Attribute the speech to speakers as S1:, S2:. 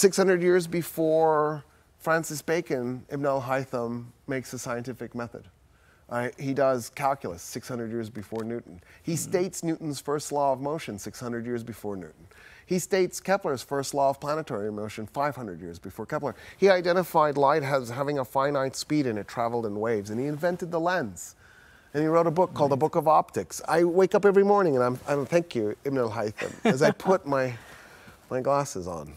S1: 600 years before Francis Bacon, Ibn al-Haytham makes a scientific method. Uh, he does calculus 600 years before Newton. He mm. states Newton's first law of motion 600 years before Newton. He states Kepler's first law of planetary motion 500 years before Kepler. He identified light as having a finite speed and it traveled in waves, and he invented the lens. And he wrote a book called right. The Book of Optics. I wake up every morning and I'm, I'm thank you, Ibn al-Haytham, as I put my, my glasses on.